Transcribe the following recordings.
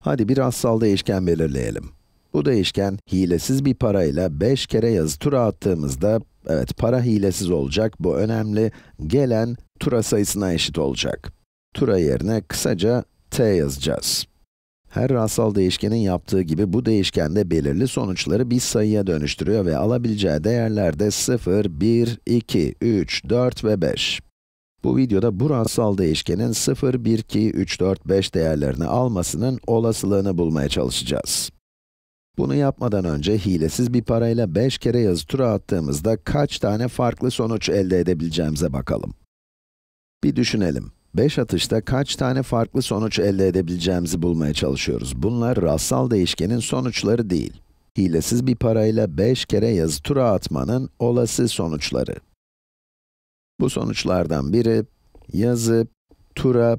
Hadi bir assal değişken belirleyelim. Bu değişken, hilesiz bir parayla 5 kere yazı tura attığımızda, evet para hilesiz olacak, bu önemli, gelen tura sayısına eşit olacak. Tura yerine kısaca t yazacağız. Her rastsal değişkenin yaptığı gibi bu değişken de belirli sonuçları bir sayıya dönüştürüyor ve alabileceği değerler de 0, 1, 2, 3, 4 ve 5. Bu videoda bu rahatsal değişkenin 0, 1, 2, 3, 4, 5 değerlerini almasının olasılığını bulmaya çalışacağız. Bunu yapmadan önce hilesiz bir parayla 5 kere yazı tura attığımızda kaç tane farklı sonuç elde edebileceğimize bakalım. Bir düşünelim. 5 atışta kaç tane farklı sonuç elde edebileceğimizi bulmaya çalışıyoruz. Bunlar rastsal değişkenin sonuçları değil. Hilesiz bir parayla 5 kere yazı tura atmanın olası sonuçları. Bu sonuçlardan biri yazı, tura,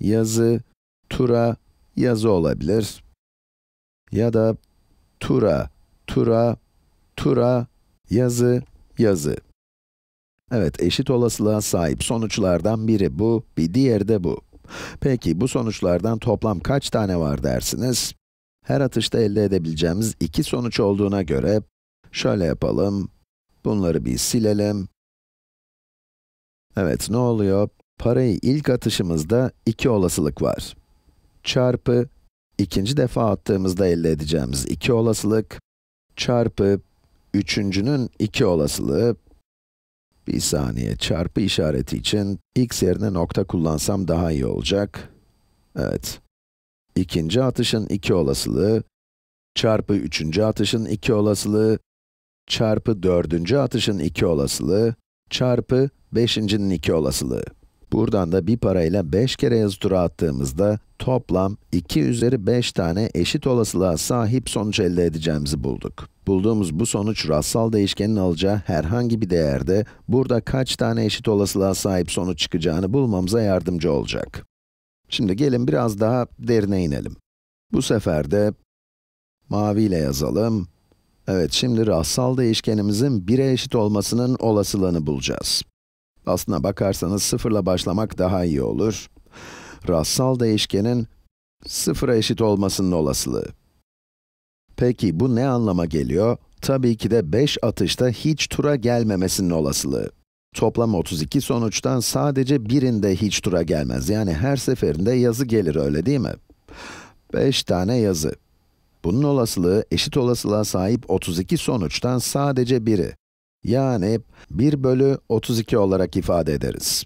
yazı, tura, yazı olabilir. Ya da tura, tura, tura, yazı, yazı. Evet, eşit olasılığa sahip sonuçlardan biri bu, bir diğeri de bu. Peki, bu sonuçlardan toplam kaç tane var dersiniz? Her atışta elde edebileceğimiz iki sonuç olduğuna göre, şöyle yapalım, bunları bir silelim, Evet, ne oluyor? Parayı ilk atışımızda iki olasılık var. Çarpı, ikinci defa attığımızda elde edeceğimiz iki olasılık, çarpı, üçüncünün iki olasılığı, bir saniye, çarpı işareti için x yerine nokta kullansam daha iyi olacak. Evet. İkinci atışın iki olasılığı, çarpı üçüncü atışın iki olasılığı, çarpı dördüncü atışın iki olasılığı, çarpı 5'incinin 2 olasılığı. Buradan da bir parayla 5 kere yazı tura attığımızda toplam 2 üzeri 5 tane eşit olasılığa sahip sonuç elde edeceğimizi bulduk. Bulduğumuz bu sonuç rastsal değişkenin alacağı herhangi bir değerde burada kaç tane eşit olasılığa sahip sonuç çıkacağını bulmamıza yardımcı olacak. Şimdi gelin biraz daha derine inelim. Bu sefer de mavi ile yazalım Evet, şimdi rastsal değişkenimizin 1'e eşit olmasının olasılığını bulacağız. Aslına bakarsanız sıfırla başlamak daha iyi olur. Rastsal değişkenin sıfıra eşit olmasının olasılığı. Peki bu ne anlama geliyor? Tabii ki de 5 atışta hiç tura gelmemesinin olasılığı. Toplam 32 sonuçtan sadece birinde hiç tura gelmez. Yani her seferinde yazı gelir öyle değil mi? 5 tane yazı. Bunun olasılığı eşit olasılığa sahip 32 sonuçtan sadece biri. Yani 1 bölü 32 olarak ifade ederiz.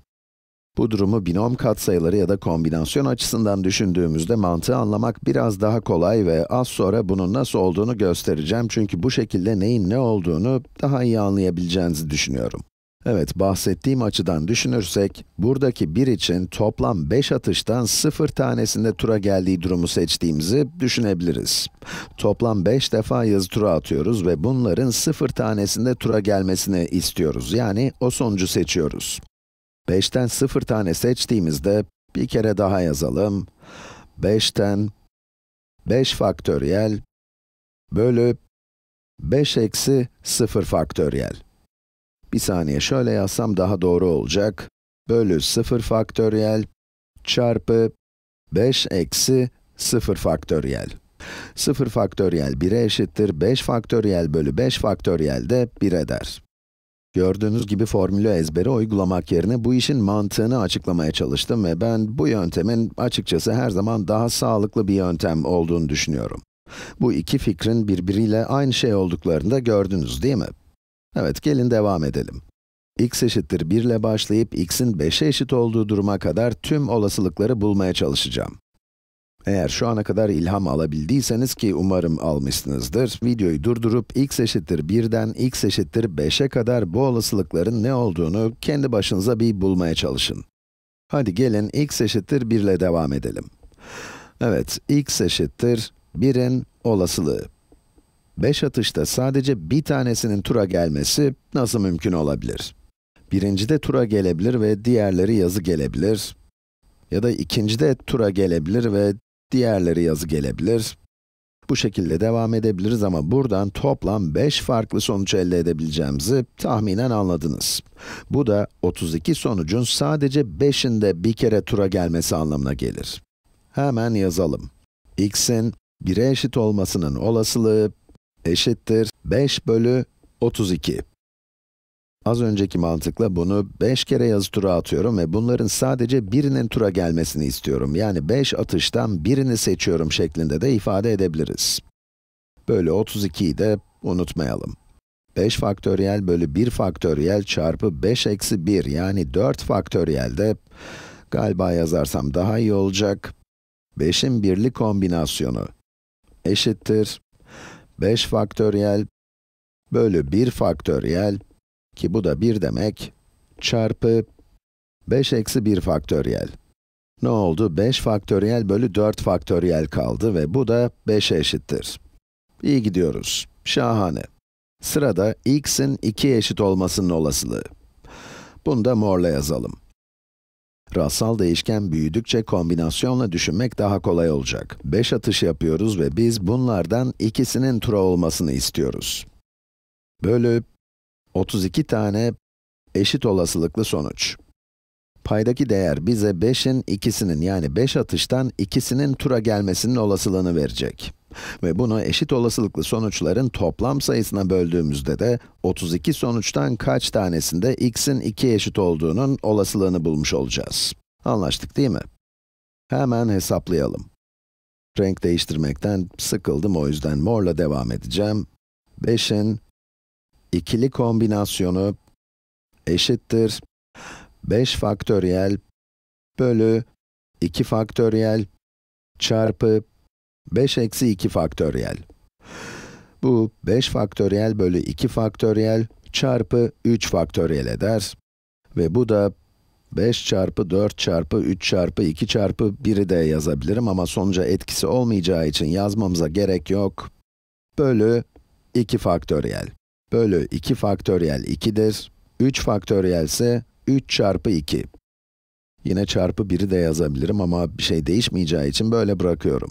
Bu durumu binom katsayıları ya da kombinasyon açısından düşündüğümüzde mantığı anlamak biraz daha kolay ve az sonra bunun nasıl olduğunu göstereceğim çünkü bu şekilde neyin ne olduğunu daha iyi anlayabileceğinizi düşünüyorum. Evet, bahsettiğim açıdan düşünürsek, buradaki 1 için toplam 5 atıştan 0 tanesinde tura geldiği durumu seçtiğimizi düşünebiliriz. Toplam 5 defa yazı tura atıyoruz ve bunların 0 tanesinde tura gelmesini istiyoruz. Yani o sonucu seçiyoruz. 5'ten 0 tane seçtiğimizde bir kere daha yazalım. 5'ten 5 faktöriyel bölü 5 eksi 0 faktöriyel. Bir saniye şöyle yazsam daha doğru olacak. Bölü 0 faktöriyel çarpı 5 eksi 0 faktöriyel. 0 faktöriyel 1'e eşittir, 5 faktöriyel bölü 5 faktöriyel de 1 eder. Gördüğünüz gibi formülü ezbere uygulamak yerine bu işin mantığını açıklamaya çalıştım ve ben bu yöntemin açıkçası her zaman daha sağlıklı bir yöntem olduğunu düşünüyorum. Bu iki fikrin birbiriyle aynı şey olduklarını da gördünüz değil mi? Evet, gelin devam edelim. x eşittir 1 ile başlayıp x'in 5'e eşit olduğu duruma kadar tüm olasılıkları bulmaya çalışacağım. Eğer şu ana kadar ilham alabildiyseniz ki umarım almışsınızdır, videoyu durdurup x eşittir 1'den x eşittir 5'e kadar bu olasılıkların ne olduğunu kendi başınıza bir bulmaya çalışın. Hadi gelin x eşittir 1 ile devam edelim. Evet, x eşittir 1'in olasılığı. 5 atışta sadece bir tanesinin tura gelmesi nasıl mümkün olabilir? Birincide tura gelebilir ve diğerleri yazı gelebilir. Ya da ikincide tura gelebilir ve diğerleri yazı gelebilir. Bu şekilde devam edebiliriz ama buradan toplam 5 farklı sonuç elde edebileceğimizi tahminen anladınız. Bu da 32 sonucun sadece 5'inde bir kere tura gelmesi anlamına gelir. Hemen yazalım. x'in 1'e eşit olmasının olasılığı eşittir 5 bölü 32. Az önceki mantıkla bunu 5 kere yazı tura atıyorum ve bunların sadece birinin tura gelmesini istiyorum. Yani 5 atıştan birini seçiyorum şeklinde de ifade edebiliriz. Böyle 32'yi de unutmayalım. 5 faktöriyel bölü 1 faktöriyel çarpı 5 eksi 1 yani 4 faktöriyel de galiba yazarsam daha iyi olacak. 5'in birli kombinasyonu eşittir 5 faktöriyel bölü 1 faktöriyel ki bu da 1 demek çarpı 5 eksi 1 faktöriyel. Ne oldu? 5 faktöriyel bölü 4 faktöriyel kaldı ve bu da 5'e eşittir. İyi gidiyoruz. Şahane. Sırada x'in 2 eşit olmasının olasılığı. Bunu da morla yazalım. Rastsal değişken büyüdükçe kombinasyonla düşünmek daha kolay olacak. 5 atış yapıyoruz ve biz bunlardan ikisinin tura olmasını istiyoruz. Bölü 32 tane eşit olasılıklı sonuç. Paydaki değer bize 5'in ikisinin yani 5 atıştan ikisinin tura gelmesinin olasılığını verecek. Ve bunu eşit olasılıklı sonuçların toplam sayısına böldüğümüzde de 32 sonuçtan kaç tanesinde x'in 2 eşit olduğunun olasılığını bulmuş olacağız. Anlaştık değil mi? Hemen hesaplayalım. Renk değiştirmekten sıkıldım o yüzden morla devam edeceğim. 5'in ikili kombinasyonu eşittir 5 faktöriyel bölü 2 faktöriyel çarpı 5 eksi 2 faktöriyel. Bu 5 faktöriyel bölü 2 faktöriyel çarpı 3 faktöriyel eder. Ve bu da 5 çarpı 4 çarpı 3 çarpı 2 çarpı 1'i de yazabilirim ama sonuca etkisi olmayacağı için yazmamıza gerek yok. Bölü 2 faktöriyel. Bölü 2 faktöriyel 2'dir. 3 faktöriyel ise 3 çarpı 2. Yine çarpı 1'i de yazabilirim ama bir şey değişmeyeceği için böyle bırakıyorum.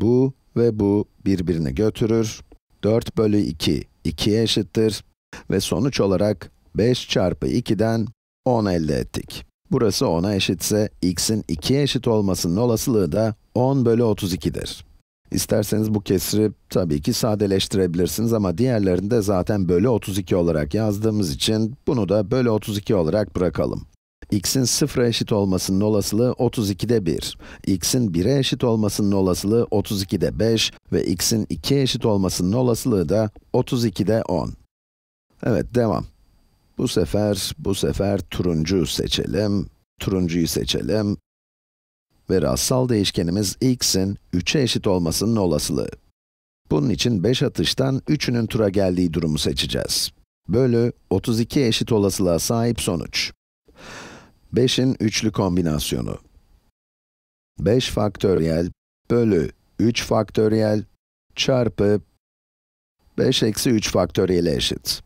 Bu ve bu birbirini götürür. 4 bölü 2, 2'ye eşittir. Ve sonuç olarak 5 çarpı 2'den 10 elde ettik. Burası 10'a eşitse, x'in 2'ye eşit olmasının olasılığı da 10 bölü 32'dir. İsterseniz bu kesri tabii ki sadeleştirebilirsiniz ama diğerlerini de zaten bölü 32 olarak yazdığımız için bunu da bölü 32 olarak bırakalım x'in 0'a eşit olmasının olasılığı 32'de 1, x'in 1'e eşit olmasının olasılığı 32'de 5 ve x'in 2'ye eşit olmasının olasılığı da 32'de 10. Evet, devam. Bu sefer, bu sefer turuncu seçelim, turuncuyu seçelim. Ve rastsal değişkenimiz x'in 3'e eşit olmasının olasılığı. Bunun için 5 atıştan 3'ünün tura geldiği durumu seçeceğiz. Bölü 32 eşit olasılığa sahip sonuç. 5'in üçlü kombinasyonu. 5 faktöriyel bölü 3 faktöriyel çarpı 5 eksi 3 faktöriyel eşit.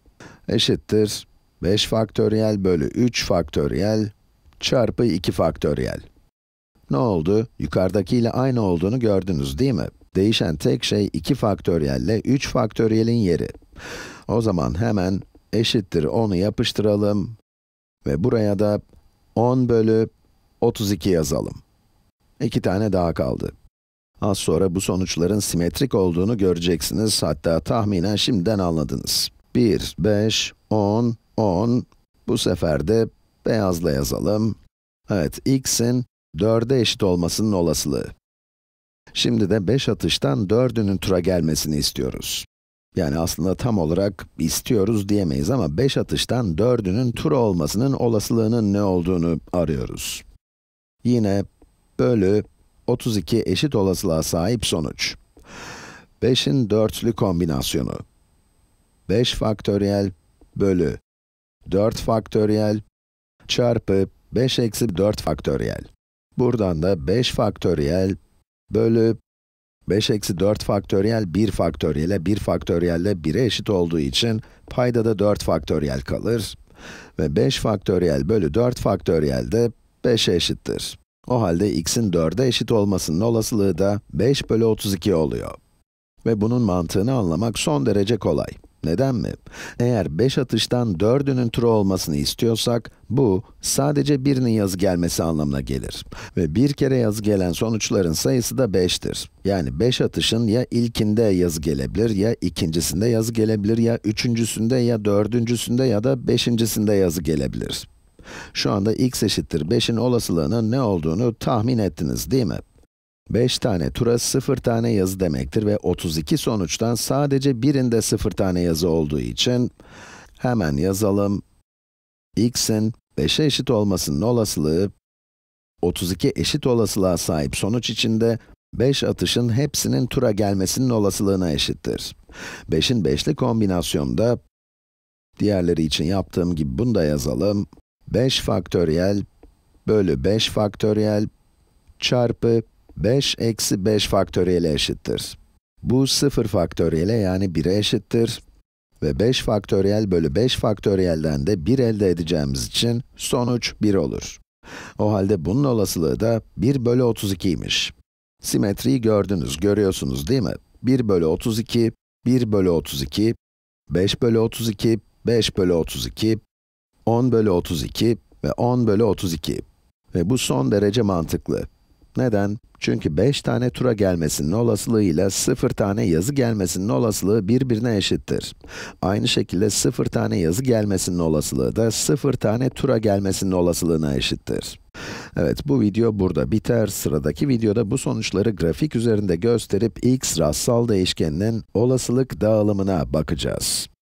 Eşittir 5 faktöriyel bölü 3 faktöriyel çarpı 2 faktöriyel. Ne oldu? Yukarıdaki ile aynı olduğunu gördünüz değil mi? Değişen tek şey 2 faktöriyel ile 3 faktöriyelin yeri. O zaman hemen eşittir 10'u yapıştıralım ve buraya da 10 bölü 32 yazalım. İki tane daha kaldı. Az sonra bu sonuçların simetrik olduğunu göreceksiniz. Hatta tahminen şimdiden anladınız. 1, 5, 10, 10. Bu sefer de beyazla yazalım. Evet, x'in 4'e eşit olmasının olasılığı. Şimdi de 5 atıştan 4'ünün tura gelmesini istiyoruz. Yani aslında tam olarak istiyoruz diyemeyiz ama 5 atıştan 4'ünün tur olmasının olasılığının ne olduğunu arıyoruz. Yine bölü 32 eşit olasılığa sahip sonuç. 5'in dörtlü kombinasyonu. 5 faktöriyel bölü 4 faktöriyel çarpı 5 eksi 4 faktöriyel. Buradan da 5 faktöriyel bölü 5 eksi 4 faktöriyel 1 faktöriyele 1 faktöriyelle 1'e eşit olduğu için payda da 4 faktöriyel kalır. Ve 5 faktöriyel bölü 4 faktöriyel de 5'e eşittir. O halde x'in 4'e eşit olmasının olasılığı da 5 bölü 32 oluyor. Ve bunun mantığını anlamak son derece kolay. Neden mi? Eğer 5 atıştan 4'ünün true olmasını istiyorsak, bu sadece birinin yazı gelmesi anlamına gelir. Ve bir kere yazı gelen sonuçların sayısı da 5'tir. Yani 5 atışın ya ilkinde yazı gelebilir, ya ikincisinde yazı gelebilir, ya üçüncüsünde, ya dördüncüsünde, ya da beşincisinde yazı gelebilir. Şu anda x eşittir 5'in olasılığının ne olduğunu tahmin ettiniz değil mi? 5 tane tura 0 tane yazı demektir ve 32 sonuçtan sadece birinde 0 tane yazı olduğu için hemen yazalım. x'in 5'e eşit olmasının olasılığı 32 eşit olasılığa sahip sonuç içinde 5 atışın hepsinin tura gelmesinin olasılığına eşittir. 5'in 5'li kombinasyonda diğerleri için yaptığım gibi bunu da yazalım. 5 faktöriyel bölü 5 faktöriyel çarpı 5 eksi 5 faktöriyele eşittir. Bu 0 faktöriyele yani 1'e eşittir. Ve 5 faktöriyel bölü 5 faktöriyelden de 1 elde edeceğimiz için sonuç 1 olur. O halde bunun olasılığı da 1 bölü 32'ymiş. Simetriyi gördünüz, görüyorsunuz değil mi? 1 bölü 32, 1 bölü 32, 5 bölü 32, 5 bölü 32, 10 bölü 32 ve 10 bölü 32. Ve bu son derece mantıklı. Neden? Çünkü 5 tane tura gelmesinin olasılığı ile 0 tane yazı gelmesinin olasılığı birbirine eşittir. Aynı şekilde 0 tane yazı gelmesinin olasılığı da 0 tane tura gelmesinin olasılığına eşittir. Evet, bu video burada biter. Sıradaki videoda bu sonuçları grafik üzerinde gösterip x rastsal değişkeninin olasılık dağılımına bakacağız.